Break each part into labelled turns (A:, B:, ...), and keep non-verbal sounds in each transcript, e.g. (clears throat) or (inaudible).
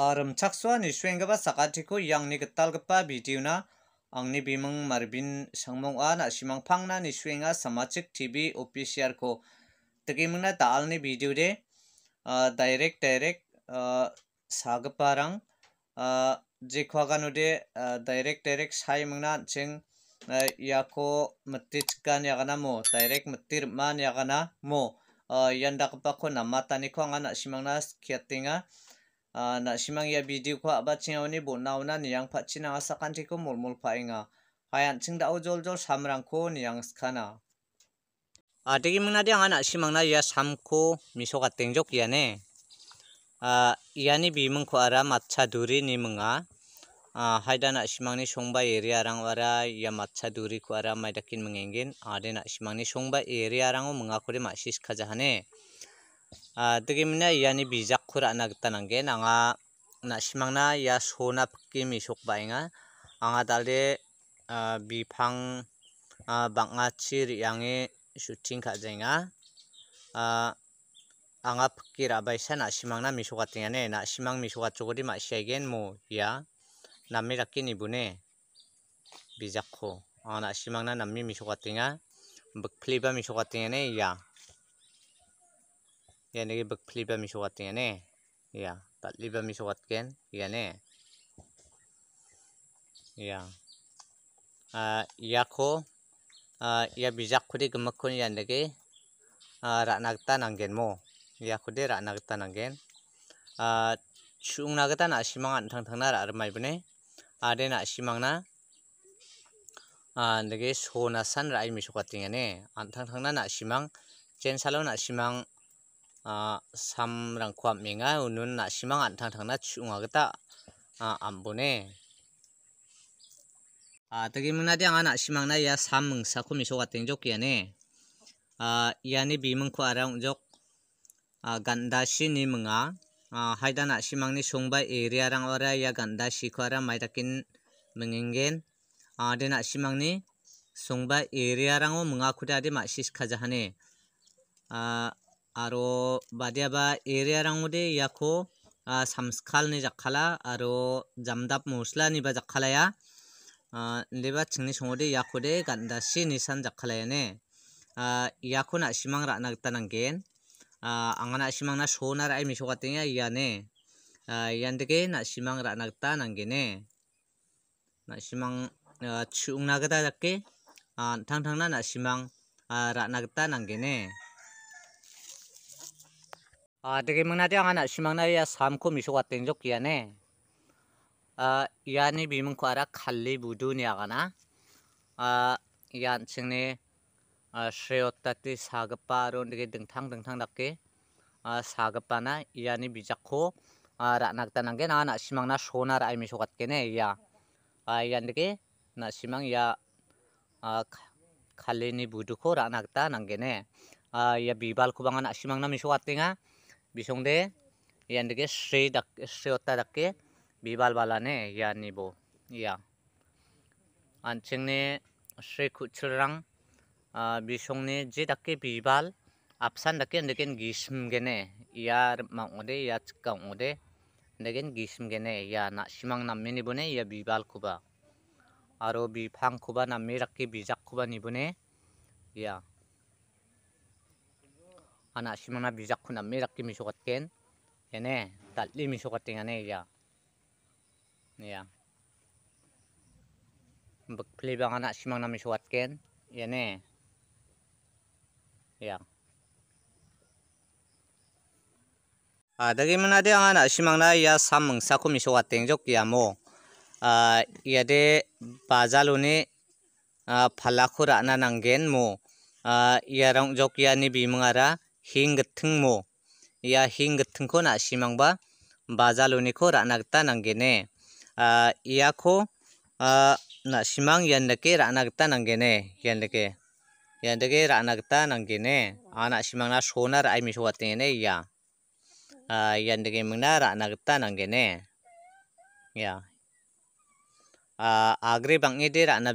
A: 아름 착수하니 쉔가바 사가티코 양니가 딸급바 비디우나 앙니 비망 마르빈 상몽아 나시망 팡나니 쉔가 사마직 TV 오피시알코 뜨기문나 달니 비디우데 다이렉 다이렉 사가파랑 제콰가누데 다이렉 다이렉 사이망나 징 야코 마티츠간 야가나 모 다이렉 마티르만 야가나 모 yandak pa ko na mata ni ko nga na simang na kiatinga nasimang ya video ko aba chingaw ni bo nauna niyang pat chinanga sakanti ko mulmul painga hayan ching dao jol jol samrang ko niyang skana adegi mingna dia ngana simang na ya sam ko miso ka tengjok ya ne iya ni bi mung ko ara matcha duri ni munga haida na simang ni songba area arang wara ya matcha duri ko ara maidakin mengengin ade na simang ni songba area arang munga ko de masis jahane uh, dagim na yani bijak kura nagtanangge nanga na simang na ya sona pakim isok ba nga anga dale uh, bipang uh, banga c i r yangi shooting ka jenga uh, anga pakira baisa na simang na miso katingane na simang miso k a t o g o d i ma siagen mo ya na ni bune anga na simang na na rakki bijak mi mi m ko 남미 라키니 분에 비자코 b 나 시망나 남미 미쇼 같은가 묵플리바 미쇼 같은가 ya yan yung misyo yan yan misyo bakliba katin bakliba katin yan yan yako yabizak gamakun yan nage eh eh kudi r a k न a कि बखली पर मिशो करते हैं ने या तली पर मिशो n र त े ह ै n यानी या a ा क ो a ा बिजाक ख n द ी गमक खुन य ा a ी कि रानागता नंगेन मो g ा खुदी र ा न ा a त ा नंगेन 충나가다 나시망 안탕탕나 라르마이브네 아데 나 tang 내게 소나산 i m a n g jen s a l 나 나시망 젠 i m a n g 아, 삼랑코 앞맹아 우는 나시망 안탕탕나 추웅하겠다 아, 안 보네 아, 되게 문화대왕아 나시망나 야 삼응사코 미소 같은 적기야네 아, 이안이 비문코 아랑족 아, 아 간다시 니멍아 아, 하이다 나시망니 송바 에리아랑 와라 야 간다시코 아라 마이다킨 멍행겐 아, 데 나시망니 송바 에리아랑오 멍아쿠다디 마시스카자하네 아 আরও বাদিয়াবা এরিয়া রাঙুদে ইয়াকো সামসখাল নি জাখালা আরও জামদাপ মসলা নিবা জাখালায়া লেবা চিংনি সঙ্গদে ইয়াকুদে গান্দাসি নিসান জাখালায়ানে ইয়াকো না সিমাং রানা তানাঙ্গেন আঙা না সিমাং না সোনার আই মিশোগাতেঙ্গা ইয়ানে ইয়ানদিকে না সিমাং রানা তানাঙ্গেনে না সিমাং ছুংনাগদা জাকে 탕탕나 나시망 아 라나그따 난게네 Uh, diri mang anak simang na ya samko miso wateng jok iya ne. Uh, iya ni bimang ko ara khalli budu ni aga na. Uh, iya sing ni uh, sreot tati sagapa aron deng dengtang dengtang dakke. Uh, sagapa na iya ni bijak ko uh, rak nak tanang na anak simang na sona rak miso watke ne iya. Uh, iya diri na simang iya uh, khalli ni budu ko rak nak ne. Uh, iya bibal ko bang mangna simang na miso 미송데 yan dake sri dak sri otta dake bibal bala ne ya ni bo ya an ching ne sri kuchil rang bisong ne je dake bibal apsan dake ndeken gism gene ya ma ode ya chka ode ndeken gism gene ya na simang nam me ni bone ya bibal kuba aro bi phang kuba nam me rakke bijak kuba ni bone ya ana simana bijak kuna merak ki misukot ken ene tatli misukot tingane ya ya bekli bang anak simang nami suat ken ya ya ada gimana dia anak simang na ya sameng saku mi suat tengjok ya mo ya de bazalu ne ah, phalaku rana nanggen mo ya rong jok ya ni bimengara hing thung mo ya hing thung ko na simang ba ko ra nak ya ko na simang yan ne ke ra nak ta nang ge ne sonar ai ne ya a yan ke mang ya agri bang de ra na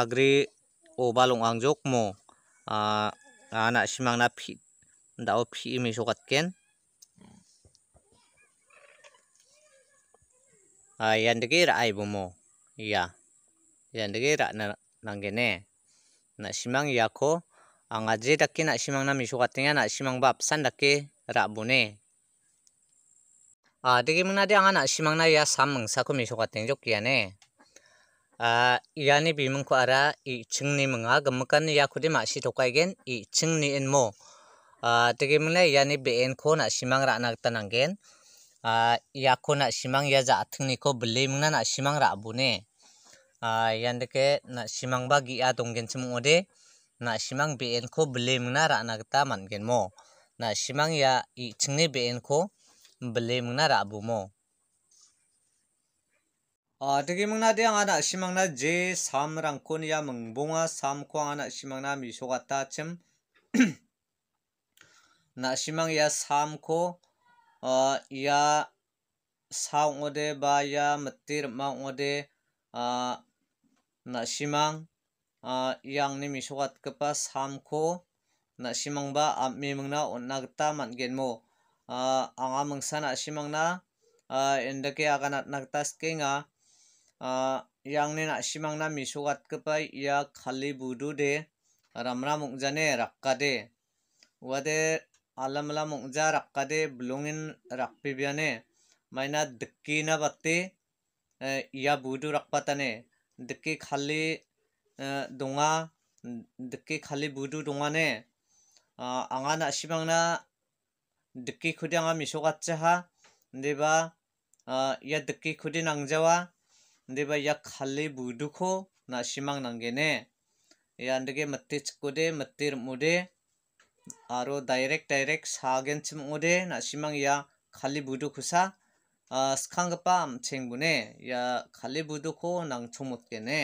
A: agri ओबालोंग आंगजोक anak simang na pi ndao pi mi sokat ken ayan degi ra ai bomo iya yan degi ra na nanggene na simang ya ko angaje daki na simang na mi sokat tenga na simang bab san daki ra bone a degi mengna de anga na simang na ya sam mengsa ko mi sokat teng jok ya 아, 이안이 비문코 알아 이 증리문아 금목간이 야쿠디 마시 독가이겐 이 증리인모 아, 뜨기문에 이안이 비엔코 나시망 라낙따난겐 아, 야코 나시망 야자 아특니코 블레이문나 나시망 라부네 아, 이안데케 나시망 바기 야 동겐쯤 오데 나시망 비엔코 블레이문나 라낙따 만겐모 나시망 야이 증리 비엔코 블레이문나 라부모 아, 되게 먹나 대양 하나 심망나 제 삼랑 코니야 멍봉아 삼콩 하나 심망나 미소 같다 쯤. (clears throat) 나 심망야 삼코 어, 야 사옹오데 바야 메띠르 마옹오데 아, 나 심망 아, 양님 미소 같급바 삼코 na simang ba am mi mang na on nagta man gen mo uh, ang amang sana simang na uh, indake akanat nagtas ke nga yang ni nak simang na misugat kepai ia khali budu de ramra mukjane rakka de wade alamla mukja rakka de blungin rakpi biane maina dikki na batte ia budu rakpatane dikki khali dunga dikki khali budu dunga ne anga na simang na dikki khudi anga misugat cha deba ia dikki khudi nangjawa ndeba yak a l i budu k o na shimang nangene ya ndege matte chkude matte mude aro direct direct sagen a chmude na shimang ya k a l i budu k o s a s k a n g p a amchengbune ya k a l i budu k o n a n g c h o m u t g e n e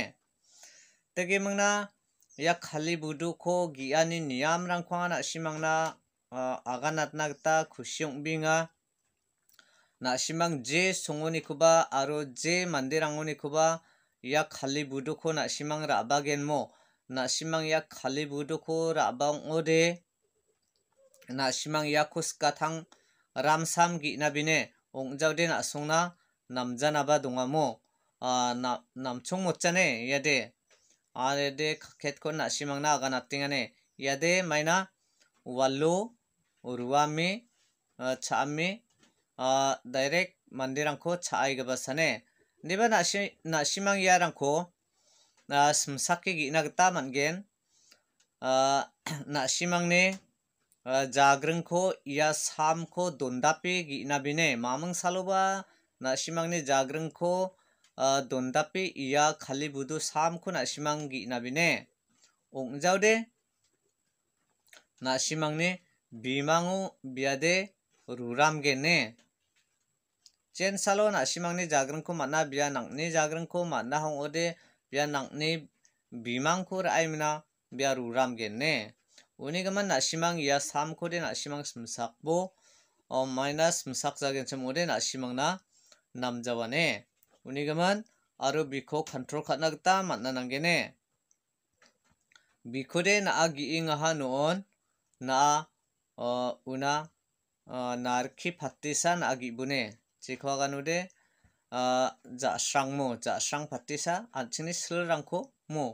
A: tege mangna kalle ko ani niyam gi ya s 야 칼리부두코 a 아 a 니 a 랑 콩아나 시망나 아가나트 o n g binga. na simang je songoni kuba aro je mandirangoni kuba ya khali budoko na simang raba genmo na simang ya khali budoko raba ode na simang ya kuskathang ramsam gi na bine ongjawde na songna namjana ba dongamo na namchong mochane yade arede khetko na simang na aga natingane yade maina wallo ruame chame 아 다이렉 만디랑코 차아이가바사네 니바 나시 나시망이야랑코 나 아, 심사키기 나겠다 만겐 아 나시망네 자그릉코 이야 삼코 돈다피 기나비네 마망살로바 나시망네 자그릉코 아, 돈다피 이야 칼리부두 삼코 나시망 기나비네 옹자우데 나시망네 비망우 비아데 루람게네 j e n salo na simangni jagrang ko m a n a bia nangni jagrang ko m a n a hong ode bia nangni bimang ko rai mina bia ruram genne uni gaman na simang ya sam ko de na simang smsak bo minus smsak cham shimang nam man jagran na na jawa ka Uni biko ne. control ode o aru 어 마이너스 무삭사 a 참 오래 나 n 망나 남자와네 우니가만 아르 비코 컨트롤 칸나겠다 만 n 는 게네 비코데 나아기 narki patisan a 티 i bune. जेखानुदे जास्रां मो जास्रां फाटिसा आथिंनि सिलरांखौ मो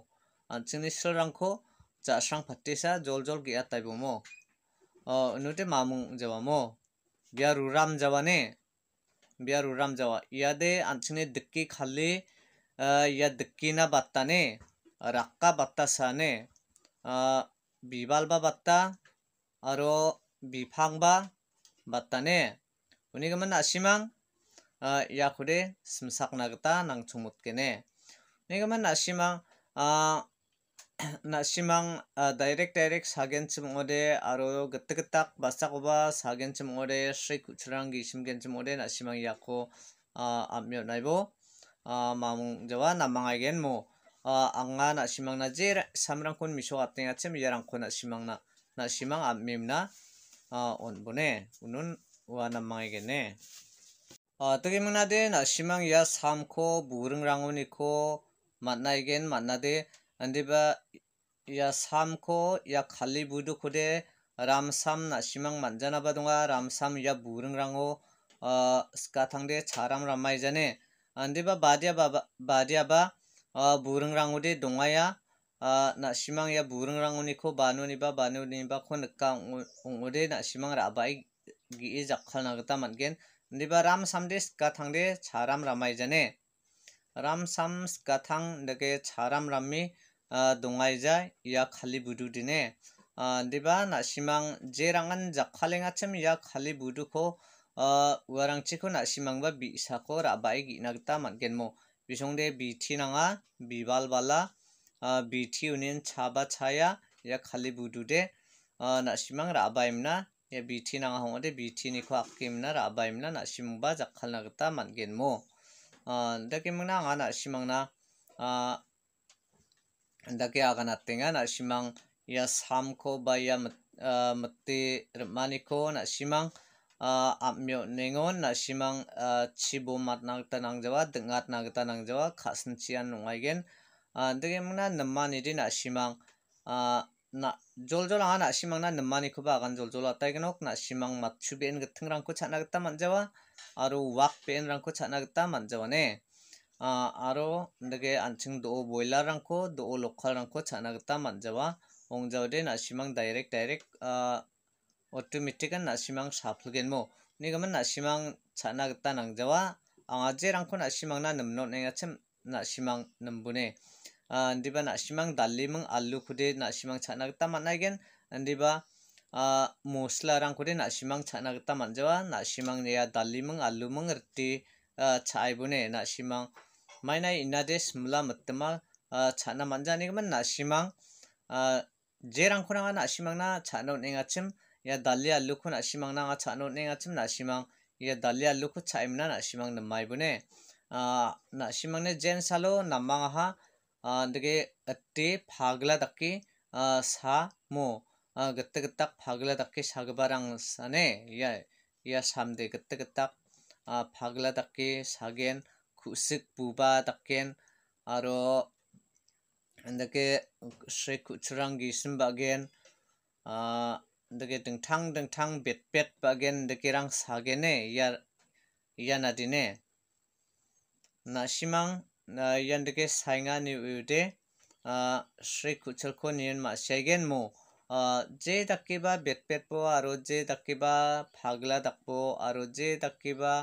A: आथिंनि सिलरांखौ जास्रां फाटिसा जल जल गैया थायबो मो नुदे मामुं जाबा मो बिया रुराम जाबाने बिया रुराम जाबा इयादे आथिंनि दिक्कि खालि इया दिक्किना बाताने राक्का बाता साने बिबालबा बाता आरो बिफांबा बाताने उनिगमन आसिमां 아, 야쿠레 심삭나그다 낭충못게네 네가만 나시망 아 (clears throat) 나시망 아 다이렉 다이렉 사겐쯤 오레 아로 그때그딱 마사고바 사겐쯤 오레 시쿠츠랑기 심겐쯤 오레 나시망 야코 아 암묘 나이보 아 마몽자와 남망하겐 뭐 아, 앙가 나시망 나지 삼랑콘 미쇼 같은 아침 이랑콘 나시망 나 나시망 암밈나 아 온보네 우는 와 남망하겠네 어, 뜨기문나든 시망이야 어, 삼코 무릉랑우니코 만나이겐 만나데 안디바 야 삼코 야 칼리부두 코데 람삼 나시망 만자나바동아 람삼 야 무릉랑호 어 스카탕데 차람 람마이자네 안디바 바디야 바바 바디야 바 어, 무릉랑우데 동아야 아 어, 나시망 야 무릉랑우니코 바누니바 바누니바 코늑까 옹오데 나시망 라바이 기에 작칼 나가다 만겐 niba ram samdis k a t a n g de charam ramai jane ram sams k a t a n g nage charam rami d o n g a i ja ya k a l i budu dine niba na simang jerangan jakhaleng acham ya k a l i budu ko warang c i k o na simang ba bi isa ko rabai gi nagta mangen mo bisongde b i t i nanga bibal bala bithi u n i n chaba chaya ya k a l i budu de na simang rabai mna ya biti na nga hongwa de biti ni kwa kim na ra abayim na na shimung ba zak khal na gita man gen mo da kim na nga na shimang na da kia ga na tinga na shimang ya sam ko ba ya mati rmani ko na shimang ap myo nengo na shimang chibu mat na gita nang jawa dengat na gita nang jawa khasn chiyan na joljol hana simang na nemani ko ba kan joljol atai kan okna simang mat chuben gathang rang ko chana gatta manjawa a r o wak pen rang ko chana gatta manjawa ne aro ndage anching do boiler rang ko do lokal rang ko chana gatta manjawa ongjaw de na simang direct direct automatic na simang s h a f l g e n mo nigaman na simang chana g a t a nangjawa anga je rang ko na simang na nemno ne n g achim na simang nembune a n diba na simang dali mang alu kude na simang chana kita managen n diba mosla rang kude na simang chana kita manjawa na simang n ya dali mang alu mang e rti chai bune na simang maina inades mula matema chana manjani man na simang jerang kuna na simang na chana nengachim ya dali alu kuna simang na chana nengachim na simang ya dali alu ku chaimna na simang n e mai bune na simang ne jen salo namang ha 되게 어때 박라 닦기 사모 그때 그때 박라 닦기 사그바랑 산에 야야 삼대 그때 그때 박라 닦기 사겐 구식 부바 닦겐 아로 안데게 쉐쿠츠랑 기심 바겐 아 안데게 등탕 등탕 벳벳 바겐 데게랑 사겐에 야 야나디네 나시망 na yan dike sainga ni ude shri kuchal ko n i y n ma shegen mo je dakiba betpet po aro je dakiba phagla dakpo aro je dakiba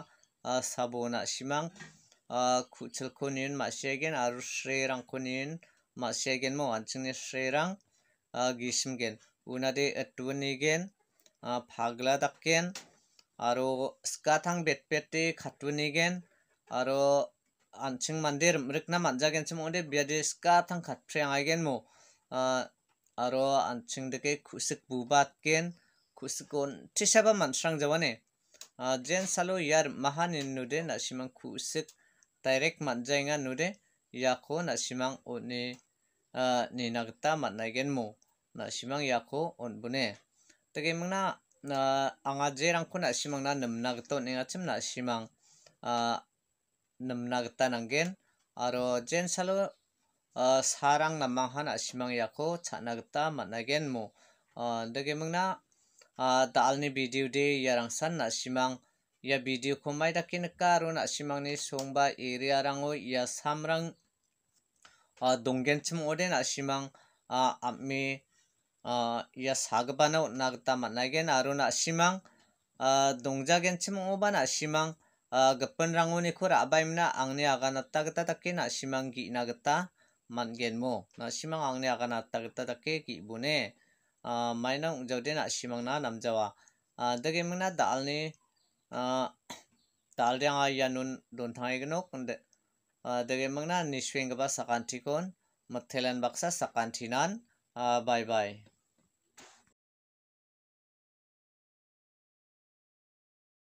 A: sabona simang kuchal ko n i y n ma shegen aro s h r i rang ko n i y n ma shegen mo anching ni s h r i rang gisimgen unade atunigen phagla dakken aro skatang betpete khatunigen aro an ching mandir mrik na manjagen chim onde b e a d i s ka t a n g khat phreng agen mo aro an ching de ke khusik bubat ken khusikon tisaba mansang jawane uh, jen salo yar mahanin nude na simang khusik direct manjainga nude yako na simang one ni nagta managen mo na simang yako on bune tege mna anga jerang ko na simang na namna gto ne achim na simang 넘나겠다는 겐 아로 젠살로 어, 사랑 남망한 아시망이야고 찾나겠다 만나겐 뭐 어, 너게 먹나 아 달니 비디오 데 야랑산 나시망 야 비디오 코마이다 끼니까 론 아시망니 송바 이리아랑오 야 삼랑 아 동겐쯤 오된 아시망 아 암미 아야 사그바나 나겠다 만나겐 아론 아시망 아 동자겐쯤 오반 아시망 gepeng abaimna angni akan nattageta take na simang ki inageta mangenmo na simang angni akan nattageta takke gi bune mainang ungjaude na simang na jawa dage mengna dalni dalriang aya nun don dontangignok dage mengna sakanti kon, mathelan baksa sakanti nan bye bye